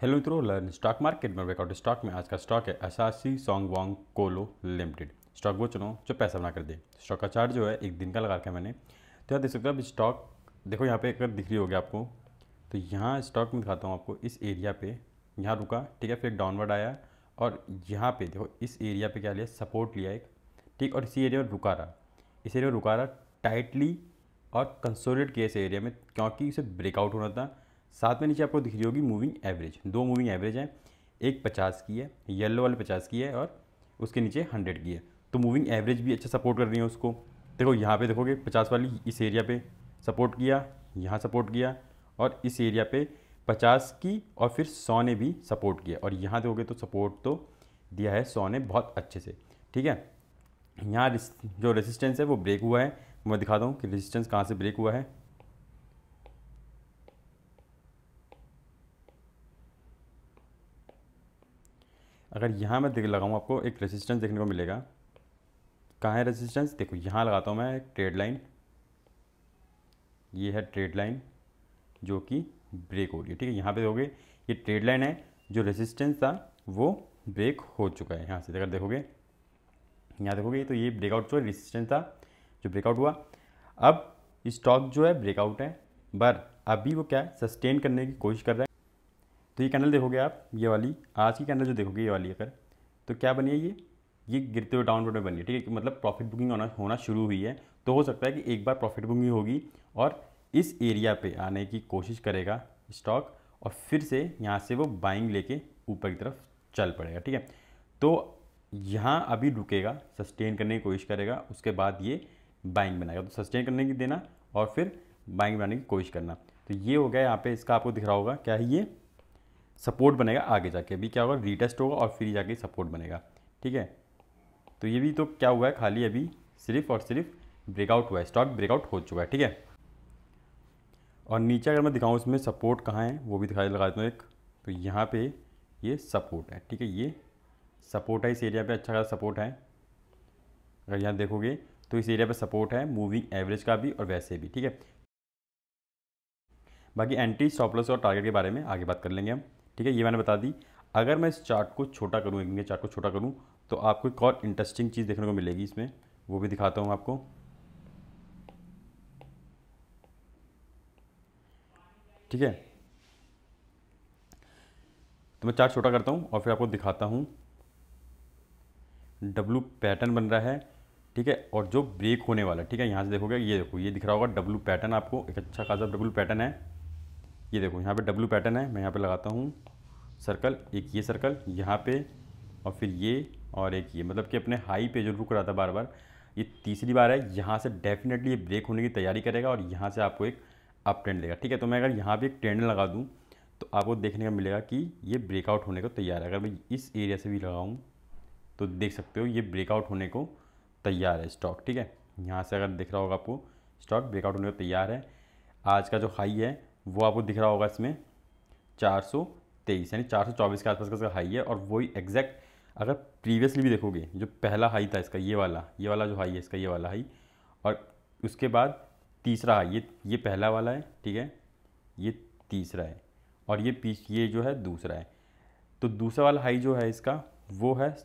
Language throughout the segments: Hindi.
हेलो मित्रों लर्न स्टॉक मार्केट में ब्रेकआउट स्टॉक में आज का स्टॉक है Asahi Songwon colours limited stock वो चुनो जो पैसा बना कर दे स्टॉक का चार्ट जो है एक दिन का लगा रखा है मैंने तो यहाँ देख सकते हो अब स्टॉक देखो यहाँ पे अगर दिख रही होगी आपको तो यहाँ स्टॉक में दिखाता हूँ आपको इस एरिया पर यहाँ रुका ठीक है फिर डाउनवर्ड आया और यहाँ पर देखो इस एरिया पर क्या लिया सपोर्ट लिया एक ठीक और इसी एरिया में रुका रहा इस एरिया में रुका रहा टाइटली और कंसोलिडेट किया इस एरिया में क्योंकि इसे ब्रेकआउट होना था साथ में नीचे आपको दिख रही होगी मूविंग एवरेज दो मूविंग एवरेज हैं एक पचास की है येलो वाले पचास की है और उसके नीचे हंड्रेड की है तो मूविंग एवरेज भी अच्छा सपोर्ट कर रही है उसको देखो यहाँ पे देखोगे पचास वाली इस एरिया पे सपोर्ट किया यहाँ सपोर्ट किया और इस एरिया पे पचास की और फिर सौ ने भी सपोर्ट किया और यहाँ देखोगे तो सपोर्ट तो दिया है सौ ने बहुत अच्छे से ठीक है यहाँ जो रेजिस्टेंस है वो ब्रेक हुआ है मैं दिखाता हूँ कि रेजिस्टेंस कहाँ से ब्रेक हुआ है अगर यहाँ मैं लगाऊँ आपको एक रेजिस्टेंस देखने को मिलेगा कहाँ है रेजिस्टेंस देखो यहाँ लगाता हूँ मैं ट्रेड लाइन ये है ट्रेड लाइन जो कि ब्रेक हो रही है ठीक है यहाँ पे देखोगे ये ट्रेड लाइन है जो रेजिस्टेंस था वो ब्रेक हो चुका है यहाँ से अगर देखोगे यहाँ देखोगे तो ये ब्रेकआउट जो रेजिस्टेंस था जो ब्रेकआउट हुआ अब स्टॉक जो है ब्रेकआउट है पर अभी वो क्या है सस्टेन करने की कोशिश कर रहा है तो ये कैंडल देखोगे आप ये वाली आज की कैंडल जो देखोगे ये वाली अगर तो क्या बनी है ये ये गिरते हुए डाउनवर्ड में बनी है ठीक है मतलब प्रॉफिट बुकिंग होना होना शुरू हुई है तो हो सकता है कि एक बार प्रॉफिट बुकिंग होगी और इस एरिया पे आने की कोशिश करेगा स्टॉक और फिर से यहाँ से वो बाइंग लेके ऊपर की तरफ चल पड़ेगा ठीक है तो यहाँ अभी रुकेगा सस्टेन करने की कोशिश करेगा उसके बाद ये बाइंग बनाएगा तो सस्टेन करने की देना और फिर बाइंग बनाने की कोशिश करना तो ये हो गया यहाँ पे इसका आपको दिख रहा होगा क्या है ये सपोर्ट बनेगा आगे जाके अभी क्या होगा रीटेस्ट होगा और फिर जाके सपोर्ट बनेगा ठीक है तो ये भी तो क्या हुआ है खाली अभी सिर्फ और सिर्फ ब्रेकआउट हुआ है स्टॉक ब्रेकआउट हो चुका है ठीक है और नीचे अगर मैं दिखाऊँ उसमें सपोर्ट कहाँ है वो भी दिखाई लगा देता हूँ एक तो यहाँ पे ये सपोर्ट है ठीक है ये सपोर्ट है इस एरिया पे अच्छा खासा सपोर्ट है अगर यहाँ देखोगे तो इस एरिया पे सपोर्ट है मूविंग एवरेज का भी और वैसे भी ठीक है बाकी एंट्री स्टॉपलस और टारगेट के बारे में आगे बात कर लेंगे हम ठीक है ये मैंने बता दी अगर मैं इस चार्ट को छोटा करूँ एक चार्ट को छोटा करूँ तो आपको एक और इंटरेस्टिंग चीज़ देखने को मिलेगी इसमें वो भी दिखाता हूँ आपको ठीक है तो मैं चार्ट छोटा करता हूँ और फिर आपको दिखाता हूँ डब्लू पैटर्न बन रहा है ठीक है और जो ब्रेक होने वाला है ठीक है यहाँ से देखोगे ये देखो ये दिख रहा होगा डब्लू पैटर्न आपको एक अच्छा खासा डब्लू पैटर्न है ये देखो यहाँ पे डब्लू पैटर्न है मैं यहाँ पे लगाता हूँ सर्कल एक ये सर्कल यहाँ पे और फिर ये और एक ये मतलब कि अपने हाई पे जो रुक रहा था बार बार ये तीसरी बार है यहाँ से डेफिनेटली ये ब्रेक होने की तैयारी करेगा और यहाँ से आपको एक अप ट्रेंड लेगा ठीक है तो मैं अगर यहाँ पर एक ट्रेंड लगा दूँ तो आपको देखने का मिलेगा कि ये ब्रेकआउट होने को तैयार है अगर मैं इस एरिया से भी लगाऊँ तो देख सकते हो ये ब्रेकआउट होने को तैयार है स्टॉक ठीक है यहाँ से अगर दिख रहा होगा आपको स्टॉक ब्रेकआउट होने को तैयार है आज का जो हाई है वो आपको दिख रहा होगा इसमें चार सौ तेईस यानी चार सौ चौबीस के आसपास का इसका हाई है और वही एग्जैक्ट अगर प्रीवियसली भी देखोगे जो पहला हाई था इसका ये वाला ये वाला जो हाई है इसका ये वाला हाई और उसके बाद तीसरा हाई ये ये पहला वाला है ठीक है ये तीसरा है और ये पीछ ये जो है दूसरा है तो दूसरा वाला हाई जो है इसका वो है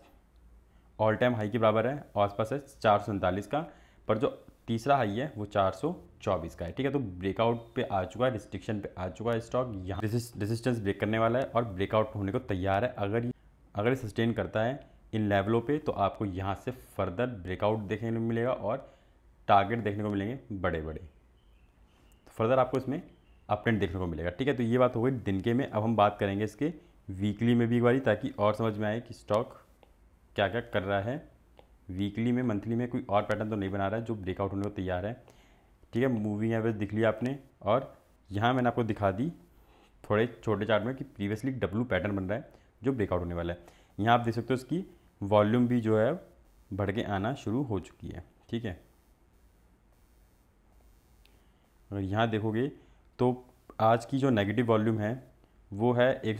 ऑल टाइम हाई के बराबर है आसपास है चार सौ उनतालीस का पर जो तीसरा हाई है वो 424 का है ठीक है तो ब्रेकआउट पे आ चुका है रिस्ट्रिक्शन पे आ चुका है स्टॉक यहाँ रेजिस्टेंस ब्रेक करने वाला है और ब्रेकआउट होने को तैयार है अगर अगर ये सस्टेन करता है इन लेवलों पे तो आपको यहाँ से फर्दर ब्रेकआउट देखने को मिलेगा और टारगेट देखने को मिलेंगे बड़े बड़े तो फर्दर आपको इसमें अपडेंट देखने को मिलेगा ठीक है तो ये बात हो गई दिन के में अब हम बात करेंगे इसके वीकली में भी एक बारी ताकि और समझ में आए कि स्टॉक क्या क्या कर रहा है वीकली में मंथली में कोई और पैटर्न तो नहीं बना रहा है जो ब्रेकआउट होने को तैयार है ठीक है मूविंग एवरेज दिख लिया आपने और यहाँ मैंने आपको दिखा दी थोड़े छोटे चार्ट में कि प्रीवियसली डब्लू पैटर्न बन रहा है जो ब्रेकआउट होने वाला है यहाँ आप देख सकते हो इसकी वॉल्यूम भी जो है बढ़ के आना शुरू हो चुकी है ठीक है अगर यहाँ देखोगे तो आज की जो नेगेटिव वॉल्यूम है वो है एक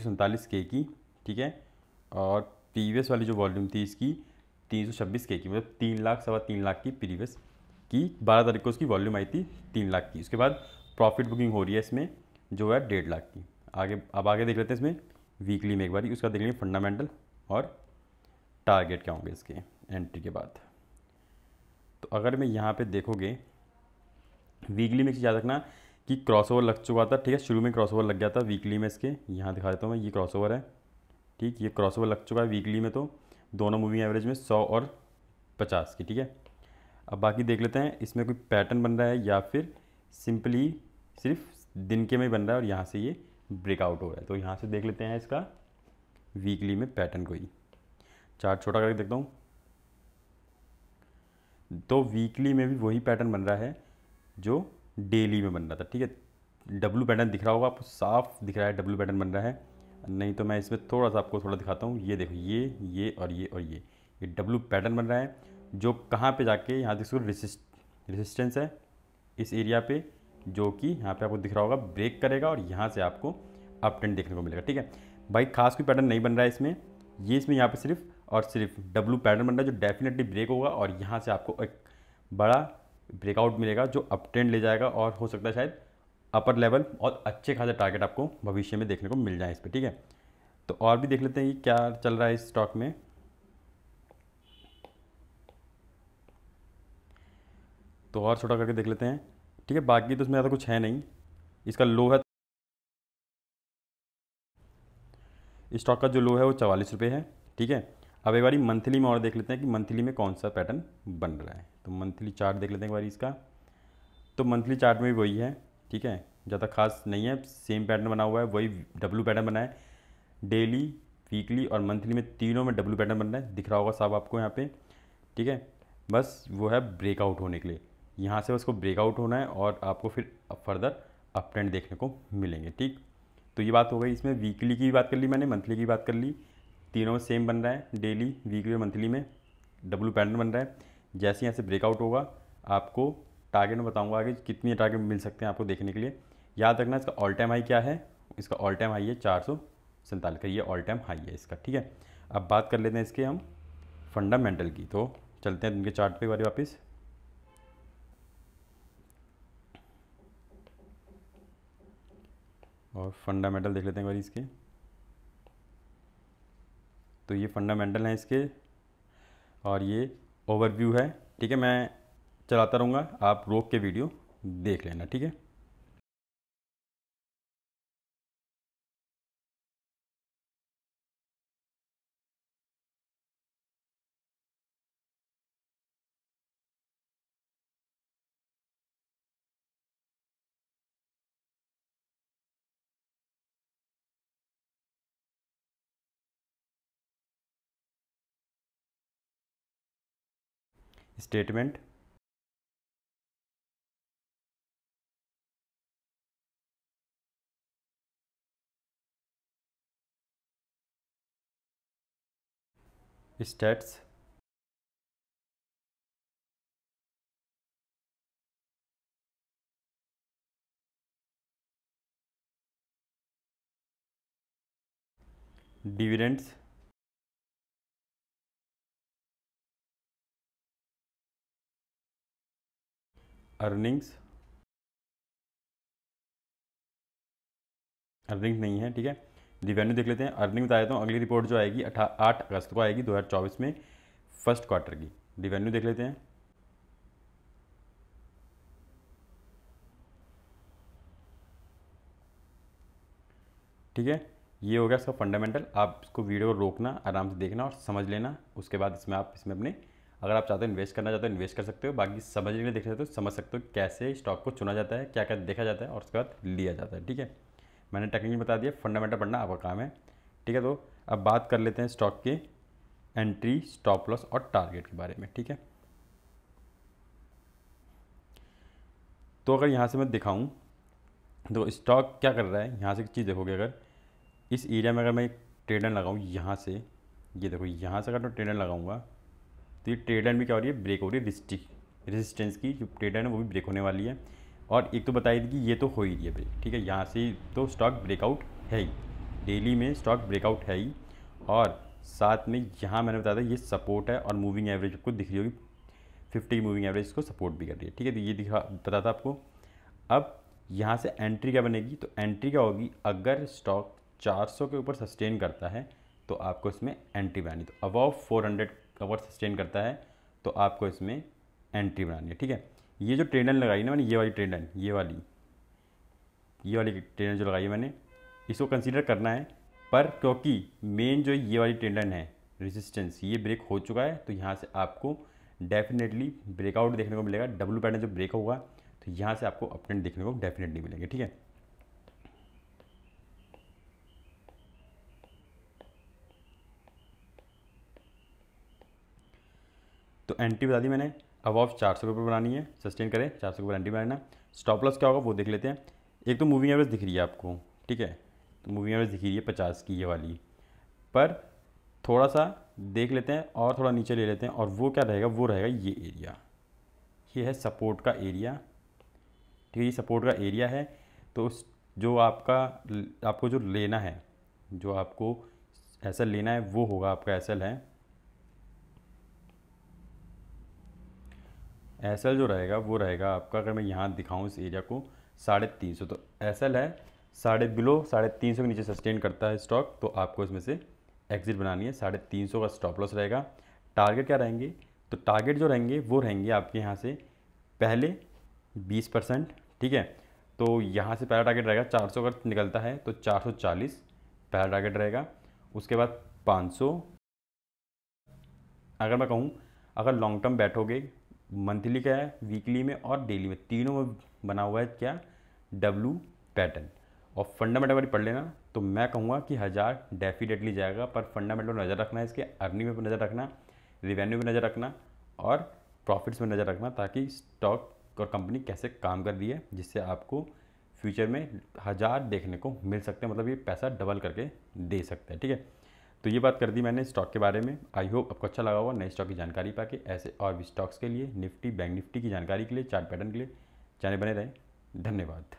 के की ठीक है और प्रीवियस वाली जो वॉल्यूम थी इसकी तीन सौ छब्बीस के की मतलब तीन लाख सवा तीन लाख की प्रीवियस की बारह तारीख को उसकी वॉल्यूम आई थी तीन लाख की उसके बाद प्रॉफिट बुकिंग हो रही है इसमें जो है डेढ़ लाख की आगे अब आगे देख लेते हैं इसमें वीकली में एक बार उसका देख लेंगे फंडामेंटल और टारगेट क्या होंगे इसके एंट्री के बाद तो अगर मैं यहाँ पर देखोगे वीकली में चीज़ याद रखना कि ओवर लग चुका था ठीक है शुरू में ओवर लग गया था वीकली में इसके यहाँ दिखा देता हूँ मैं ये ओवर है ठीक ये ओवर लग चुका है वीकली में तो दोनों मूवी एवरेज में सौ और पचास की ठीक है अब बाकी देख लेते हैं इसमें कोई पैटर्न बन रहा है या फिर सिंपली सिर्फ दिन के में बन रहा है और यहाँ से ये ब्रेकआउट हो रहा है तो यहाँ से देख लेते हैं इसका वीकली में पैटर्न कोई चार्ट छोटा करके देखता हूँ तो वीकली में भी वही पैटर्न बन रहा है जो डेली में बन रहा था ठीक है डब्लू पैटर्न दिख रहा होगा आपको साफ दिख रहा है डब्लू पैटर्न बन रहा है नहीं तो मैं इसमें थोड़ा सा आपको थोड़ा दिखाता हूँ ये देखो ये ये और ये और ये ये डब्लू पैटर्न बन रहा है जो कहाँ पे जाके यहाँ देखो रिसिस्ट रिसिस्टेंस है इस एरिया पे जो कि यहाँ पे आपको दिख रहा होगा ब्रेक करेगा और यहाँ से आपको अप देखने को मिलेगा ठीक है भाई खास कोई पैटर्न नहीं बन रहा है इसमें ये इसमें यहाँ पर सिर्फ और सिर्फ डब्लू पैटर्न बन रहा है जो डेफिनेटली ब्रेक होगा और यहाँ से आपको एक बड़ा ब्रेकआउट मिलेगा जो अप ट्रेंड ले जाएगा और हो सकता है शायद अपर लेवल और अच्छे खासे टारगेट आपको भविष्य में देखने को मिल जाए इस पर ठीक है तो और भी देख लेते हैं कि क्या चल रहा है इस स्टॉक में तो और छोटा करके देख लेते हैं ठीक है बाकी तो उसमें ज़्यादा कुछ है नहीं इसका लो है तो स्टॉक का जो लो है वो चवालीस रुपये है ठीक है अब एक बारी मंथली में और देख लेते हैं कि मंथली में कौन सा पैटर्न बन रहा है तो मंथली चार्ट देख लेते हैं एक बारी इसका तो मंथली चार्ट में भी वही है ठीक है ज़्यादा खास नहीं है सेम पैटर्न बना हुआ है वही डब्लू पैटर्न बना है डेली वीकली और मंथली में तीनों में डब्लू पैटर्न बन रहा है दिख रहा होगा साहब आपको यहाँ पे ठीक है बस वो है ब्रेकआउट होने के लिए यहाँ से बस को ब्रेकआउट होना है और आपको फिर फर्दर अप ट्रेंड देखने को मिलेंगे ठीक तो ये बात हो गई इसमें वीकली की बात कर ली मैंने मंथली की बात कर ली तीनों में सेम बन रहा है डेली वीकली और मंथली में डब्लू पैटर्न बन रहा है जैसे यहाँ से ब्रेकआउट होगा आपको टारगेट में बताऊँगा आगे कितनी टारगेट मिल सकते हैं आपको देखने के लिए याद रखना इसका ऑल टाइम हाई क्या है इसका ऑल टाइम हाई है चार सौ सैंतालीस का ये ऑल टाइम हाई है इसका ठीक है अब बात कर लेते हैं इसके हम फंडामेंटल की तो चलते हैं इनके चार्ट पे बारे वापस और फंडामेंटल देख लेते हैं एक बार इसके तो ये फंडामेंटल हैं इसके और ये ओवरव्यू है ठीक है मैं चलाता रहूँगा आप रोक के वीडियो देख लेना ठीक है statement stats dividends earnings earnings नहीं है ठीक है रिवेन्यू देख लेते हैं अर्निंग बता देता हूँ अगली रिपोर्ट जो आएगी अठा आठ अगस्त को आएगी 2024 में फर्स्ट क्वार्टर की रिवेन्यू देख लेते हैं ठीक है ये हो गया इसका फंडामेंटल आप इसको वीडियो को रोकना आराम से देखना और समझ लेना उसके बाद इसमें आप इसमें अपने अगर आप चाहते हो इन्वेस्ट करना चाहते हो इन्वेस्ट कर सकते हो बाकी समझ लेने देख सकते हो समझ सकते हो कैसे स्टॉक को चुना जाता है क्या क्या देखा जाता है और उसके बाद लिया जाता है ठीक है मैंने टेक्निकल बता दिया फंडामेंटल पढ़ना आपका काम है ठीक है तो अब बात कर लेते हैं स्टॉक के एंट्री स्टॉप लॉस और टारगेट के बारे में ठीक है तो अगर यहाँ से मैं दिखाऊँ तो स्टॉक क्या कर रहा है यहाँ से एक चीज़ देखोगे अगर इस एरिया में अगर मैं ट्रेडर लगाऊँ यहाँ से ये देखो यहाँ से अगर मैं ट्रेडर लगाऊँगा तो ये ट्रेडर भी क्या हो रही है ब्रेक हो रही है रिस्टिक रेजिस्टेंस की जो ट्रेडर है वो भी ब्रेक होने वाली है और एक तो बताई थी कि ये तो हो ही रही है भाई ठीक है यहाँ से तो स्टॉक ब्रेकआउट है ही डेली में स्टॉक ब्रेकआउट है ही और साथ में यहाँ मैंने बताया था ये सपोर्ट है और मूविंग एवरेज आपको दिख रही होगी फिफ्टी की मूविंग एवरेज को सपोर्ट भी कर रही है ठीक है तो ये दिखा पता था आपको अब यहाँ से एंट्री क्या बनेगी तो एंट्री क्या होगी अगर स्टॉक 400 के ऊपर सस्टेन करता है तो आपको इसमें एंट्री बनानी तो अबव 400 हंड्रेड ऊपर सस्टेन करता है तो आपको इसमें एंट्री बनानी है ठीक है ये जो ट्रेंडन लगाई ना मैंने ये वाली ट्रेंडन ये वाली ये वाली टेंडन जो लगाई है मैंने इसको कंसीडर करना है पर क्योंकि मेन जो ये वाली ट्रेंडन है रेजिस्टेंस ये ब्रेक हो चुका है तो यहाँ से आपको डेफिनेटली ब्रेकआउट देखने को मिलेगा डब्लू पैटर्न जब ब्रेक होगा तो यहाँ से आपको अपट्रेंड देखने को डेफिनेटली मिलेंगे ठीक है तो एंट्री बता दी मैंने अब ऑफ चार सौ के ऊपर बनानी है सस्टेन करें चार सौ के ऊपर एंटी बनाना स्टॉप लॉस क्या होगा वो देख लेते हैं एक तो मूविंग एवरेज दिख रही है आपको ठीक है तो मूविंग एवरेज दिख रही है पचास की ये वाली पर थोड़ा सा देख लेते हैं और थोड़ा नीचे ले लेते हैं और वो क्या रहेगा वो रहेगा ये एरिया ये है सपोर्ट का एरिया ठीक है ये सपोर्ट का एरिया है तो उस जो आपका आपको जो लेना है जो आपको एस लेना है वो होगा आपका एस है एस जो रहेगा वो रहेगा आपका अगर मैं यहाँ दिखाऊँ इस एरिया को साढ़े तीन सौ तो एस है साढ़े बिलो साढ़े तीन सौ के नीचे सस्टेन करता है स्टॉक तो आपको इसमें से एग्जिट बनानी है साढ़े तीन सौ का स्टॉप लॉस रहेगा टारगेट क्या रहेंगे तो टारगेट जो रहेंगे वो रहेंगे आपके यहाँ से पहले बीस परसेंट ठीक है तो यहाँ से पहला टारगेट रहेगा चार सौ अगर निकलता है तो चार सौ चालीस पहला टारगेट रहेगा उसके बाद पाँच सौ अगर मैं कहूँ अगर लॉन्ग टर्म बैठोगे मंथली का है वीकली में और डेली में तीनों में बना हुआ है क्या डब्लू पैटर्न और फंडामेंटल वाली पढ़ लेना तो मैं कहूँगा कि हज़ार डेफिनेटली जाएगा पर फंडामेंटल पर नज़र रखना है इसके अर्निंग में नज़र रखना रिवेन्यू में नज़र रखना और प्रॉफिट्स में नज़र रखना ताकि स्टॉक और कंपनी कैसे काम कर रही है जिससे आपको फ्यूचर में हज़ार देखने को मिल सकते हैं मतलब ये पैसा डबल करके दे सकते हैं ठीक है तो ये बात कर दी मैंने स्टॉक के बारे में आई होप आपको अच्छा लगा होगा नए स्टॉक की जानकारी पाके ऐसे और भी स्टॉक्स के लिए निफ्टी बैंक निफ्टी की जानकारी के लिए चार्ट पैटर्न के लिए चैनल बने रहें धन्यवाद